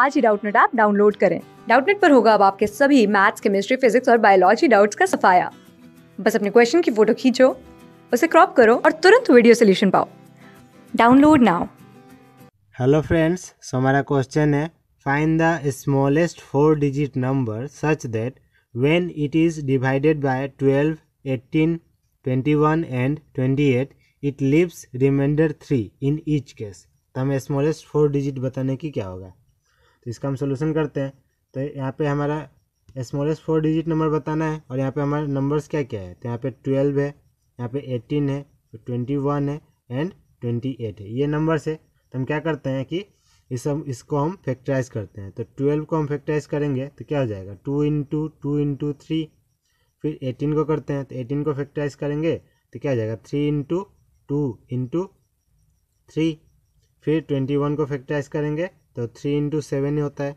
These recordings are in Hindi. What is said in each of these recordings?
आज ही डाउटनेट ऐप डाउनलोड करें डाउटनेट पर होगा अब आपके सभी मैथ्स केमिस्ट्री फिजिक्स और बायोलॉजी डाउट्स का सफाया बस अपने क्वेश्चन की फोटो खींचो उसे क्रॉप करो और तुरंत वीडियो सोल्यूशन पाओ डाउनलोड नाउ हेलो फ्रेंड्स हमारा क्वेश्चन है find the smallest four digit number such that when it is divided by 12, 18, 21 and 28, it leaves remainder 3 in each case तो हमें स्मॉलेस्ट फोर डिजिट बताने की क्या होगा तो इसका हम सोल्यूशन करते हैं तो यहाँ पे हमारा स्मॉलेस्ट फोर डिजिट नंबर बताना है और यहाँ पे हमारे नंबर्स क्या क्या है तो यहाँ पे ट्वेल्व है यहाँ पे एटीन है ट्वेंटी तो वन है एंड ट्वेंटी एट है ये नंबर्स है तो हम क्या करते हैं कि इस हम इसको हम फैक्टराइज करते हैं तो ट्वेल्व को हम फैक्टराइज करेंगे तो क्या हो जाएगा two into two into three फिर एटीन को करते हैं तो एटीन को फैक्टराइज करेंगे तो क्या हो जाएगा three into two into three फिर ट्वेंटी वन को फैक्टराइज करेंगे तो थ्री इंटू सेवन ही होता है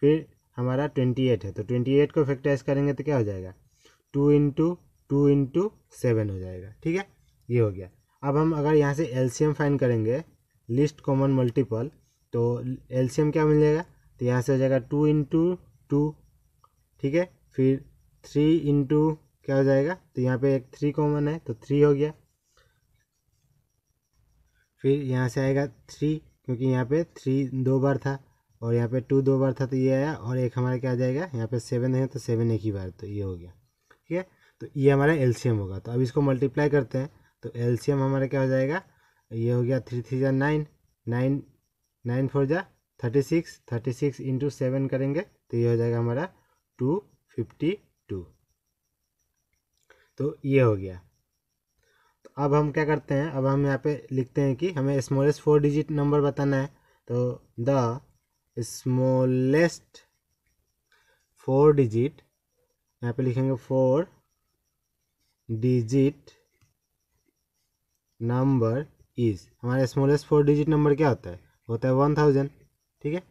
फिर हमारा ट्वेंटी एट है तो ट्वेंटी एट को फैक्टराइज करेंगे तो क्या हो जाएगा two into two into seven हो जाएगा ठीक है ये हो गया अब हम अगर यहाँ से एलसीएम फाइन करेंगे लिस्ट कॉमन मल्टीपल तो एलसीएम क्या मिल जाएगा तो यहाँ से हो जाएगा टू इंटू टू ठीक है फिर थ्री इंटू क्या हो जाएगा तो यहाँ पे एक थ्री कॉमन है तो थ्री हो गया फिर यहाँ से आएगा थ्री क्योंकि यहाँ पे थ्री दो बार था और यहाँ पे टू दो बार था तो ये आया और एक हमारे क्या आ जाएगा यहाँ पे सेवन है तो सेवन एक ही बार तो ये हो गया ठीक है तो ये हमारा एल्शियम होगा तो अब इसको मल्टीप्लाई करते हैं तो एल्शियम हमारा क्या हो जाएगा ये हो गया थ्री थ्री जा नाइन नाइन नाइन फोर जा thirty six thirty six into seven करेंगे तो ये हो जाएगा हमारा टू फिफ्टी टू तो ये हो गया अब हम क्या करते हैं अब हम यहाँ पे लिखते हैं कि हमें स्मॉलेस्ट फोर डिजिट नंबर बताना है तो द स्मॉलेस्ट फोर डिजिट यहाँ पे लिखेंगे फोर डिजिट नंबर इज हमारा स्मॉलेस्ट फोर डिजिट नंबर क्या होता है होता है वन थाउजेंड ठीक है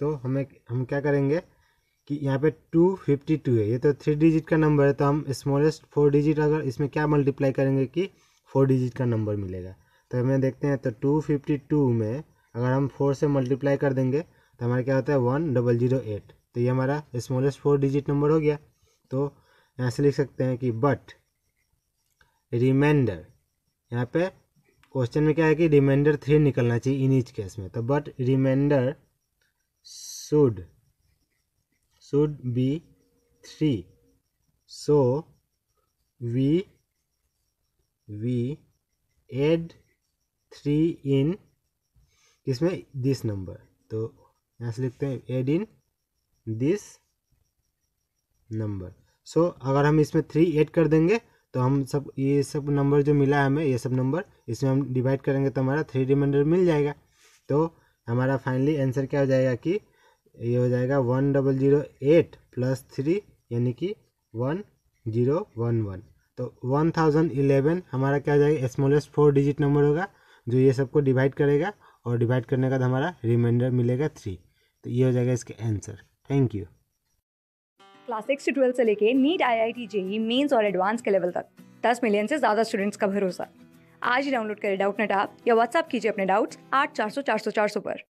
तो हमें हम क्या करेंगे कि यहाँ पे टू फिफ्टी टू है ये तो थ्री डिजिट का नंबर है तो हम स्मॉलेस्ट फोर डिजिट अगर इसमें क्या मल्टीप्लाई करेंगे कि फोर डिजिट का नंबर मिलेगा तो हमें देखते हैं तो टू फिफ्टी टू में अगर हम फोर से मल्टीप्लाई कर देंगे तो हमारा क्या होता है वन डबल जीरो एट तो ये हमारा स्मॉलेस्ट फोर डिजिट नंबर हो गया तो यहाँ से लिख सकते हैं कि बट रिमाइंडर यहाँ पे क्वेश्चन में क्या है कि रिमाइंडर थ्री निकलना चाहिए इन ईच केस में तो but remainder should should be 3 so we we add 3 in इसमें दिस नंबर तो यहाँ से लिखते हैं add in this number so अगर हम इसमें थ्री ऐड कर देंगे तो हम सब ये सब नंबर जो मिला है हमें ये सब नंबर इसमें हम डिवाइड करेंगे तो हमारा थ्री रिमाइंडर मिल जाएगा तो हमारा फाइनली आंसर क्या हो जाएगा कि ये हो जाएगा one double zero eight plus three यानी कि वन जीरो वन वन तो वन थाउजेंड इलेवन हमारा क्या हो जाएगा स्मॉलेस्ट फोर डिजिट नंबर होगा जो ये सबको डिवाइड करेगा और डिवाइड करने का हमारा रिमाइंडर मिलेगा थ्री तो ये हो जाएगा इसके answer thank you class six से ट्वेल्थ से लेके NEET I I T JEE mains और एडवांस के लेवल तक दस मिलियन से ज़्यादा स्टूडेंट्स का भरोसा आज ही डाउनलोड करें डाउट नेट आप या व्हाट्सअप कीजिए अपने डाउट्स आठ चार सौ चार सौ चार सौ पर